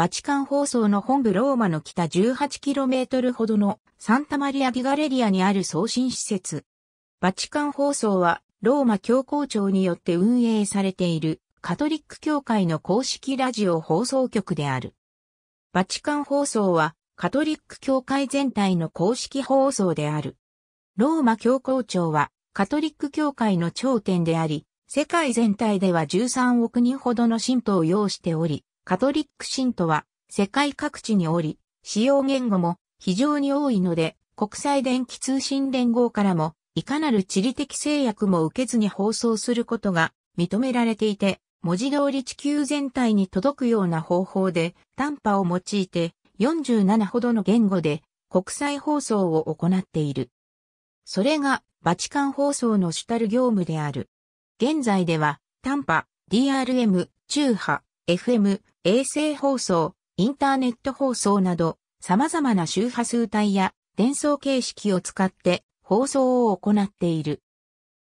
バチカン放送の本部ローマの北 18km ほどのサンタマリア・ギガレリアにある送信施設。バチカン放送はローマ教皇庁によって運営されているカトリック教会の公式ラジオ放送局である。バチカン放送はカトリック教会全体の公式放送である。ローマ教皇庁はカトリック教会の頂点であり、世界全体では13億人ほどの信徒を要しており、カトリック信徒は世界各地におり、使用言語も非常に多いので、国際電気通信連合からも、いかなる地理的制約も受けずに放送することが認められていて、文字通り地球全体に届くような方法で、短波を用いて47ほどの言語で国際放送を行っている。それがバチカン放送の主たる業務である。現在では短波、DRM、中波、FM、衛星放送、インターネット放送など、様々な周波数帯や伝送形式を使って放送を行っている。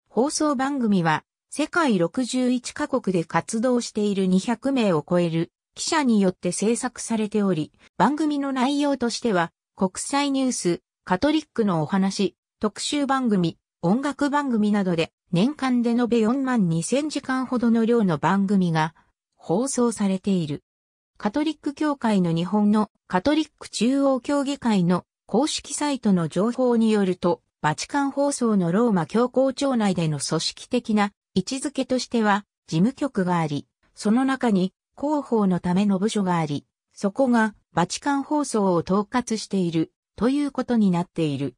放送番組は、世界61カ国で活動している200名を超える記者によって制作されており、番組の内容としては、国際ニュース、カトリックのお話、特集番組、音楽番組などで、年間で延べ4万2000時間ほどの量の番組が放送されている。カトリック教会の日本のカトリック中央協議会の公式サイトの情報によると、バチカン放送のローマ教皇庁内での組織的な位置づけとしては事務局があり、その中に広報のための部署があり、そこがバチカン放送を統括しているということになっている。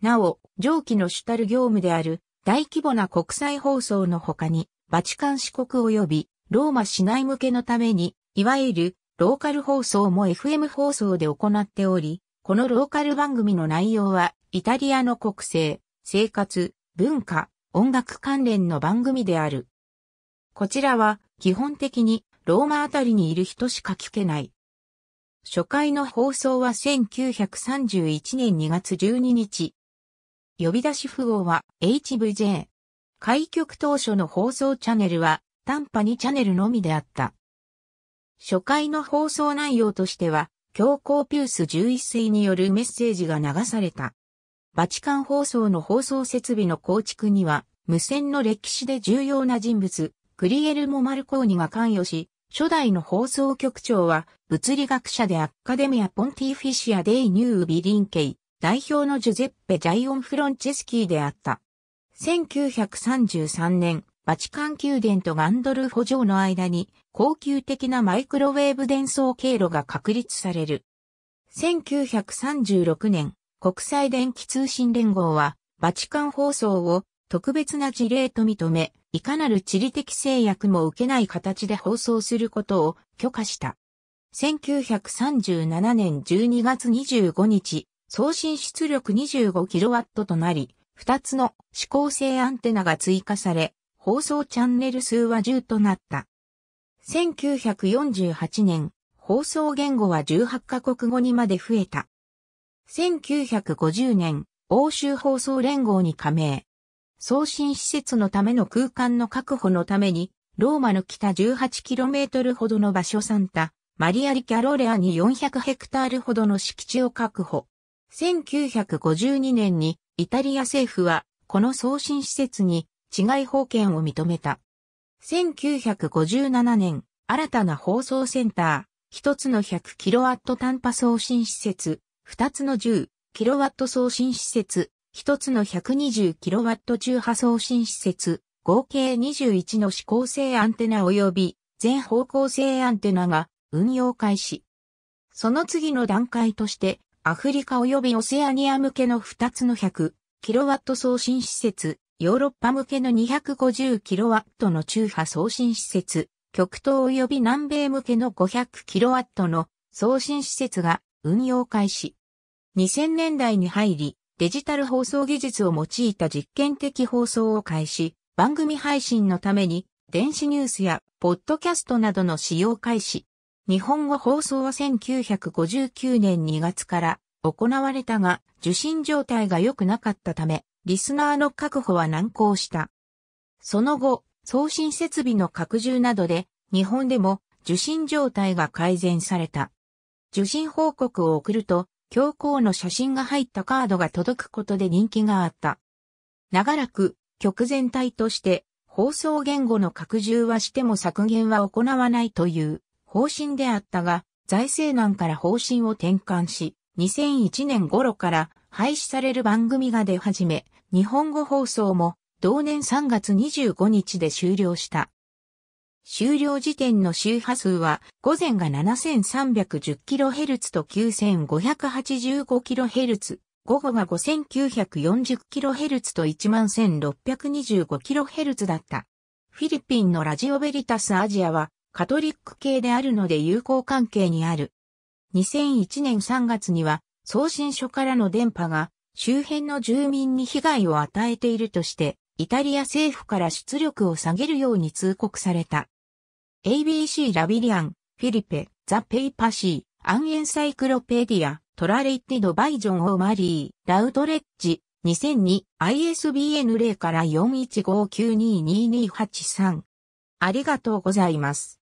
なお、上記の主たる業務である大規模な国際放送の他に、バチカン四国及びローマ市内向けのために、いわゆるローカル放送も FM 放送で行っており、このローカル番組の内容は、イタリアの国政、生活、文化、音楽関連の番組である。こちらは、基本的に、ローマあたりにいる人しか聞けない。初回の放送は1931年2月12日。呼び出し符号は HVJ。開局当初の放送チャンネルは短波2チャネルのみであった。初回の放送内容としては、教皇ピュース11世によるメッセージが流された。バチカン放送の放送設備の構築には、無線の歴史で重要な人物、クリエルモ・マルコーニが関与し、初代の放送局長は、物理学者でアッカデミア・ポンティフィシア・デイ・ニュー・ビリンケイ、代表のジュゼッペ・ジャイオン・フロンチェスキーであった。1933年、バチカン宮殿とガンドルフ城の間に高級的なマイクロウェーブ伝送経路が確立される。1936年、国際電気通信連合は、バチカン放送を特別な事例と認め、いかなる地理的制約も受けない形で放送することを許可した。1937年12月25日、送信出力 25kW となり、2つの指向性アンテナが追加され、放送チャンネル数は10となった。1948年、放送言語は18カ国語にまで増えた。1950年、欧州放送連合に加盟。送信施設のための空間の確保のために、ローマの北 18km ほどの場所サンタ、マリアリ・キャロレアに400ヘクタールほどの敷地を確保。1952年にイタリア政府はこの送信施設に治外保権を認めた。1957年、新たな放送センター、1つの 100kW 単波送信施設、2つの 10kW 送信施設、1つの 120kW 中波送信施設、合計21の指向性アンテナ及び全方向性アンテナが運用開始。その次の段階として、アフリカ及びオセアニア向けの2つの 100kW 送信施設、ヨーロッパ向けの 250kW の中波送信施設、極東及び南米向けの 500kW の送信施設が運用開始。2000年代に入り、デジタル放送技術を用いた実験的放送を開始、番組配信のために電子ニュースやポッドキャストなどの使用開始。日本語放送は1959年2月から行われたが、受信状態が良くなかったため、リスナーの確保は難航した。その後、送信設備の拡充などで、日本でも受信状態が改善された。受信報告を送ると、教皇の写真が入ったカードが届くことで人気があった。長らく、局全体として、放送言語の拡充はしても削減は行わないという方針であったが、財政難から方針を転換し、2001年頃から廃止される番組が出始め、日本語放送も同年3月25日で終了した。終了時点の周波数は、午前が 7310kHz と 9585kHz、午後が 5940kHz と 11625kHz だった。フィリピンのラジオベリタスアジアは、カトリック系であるので友好関係にある。2001年3月には、送信所からの電波が周辺の住民に被害を与えているとして、イタリア政府から出力を下げるように通告された。ABC ラビリアン、フィリペ、ザ・ペイパシー、アンエンサイクロペディア、トラレイティド・バイジョン・オーマリー、ラウトレッジ、2002、ISBN 0から4159222283。ありがとうございます。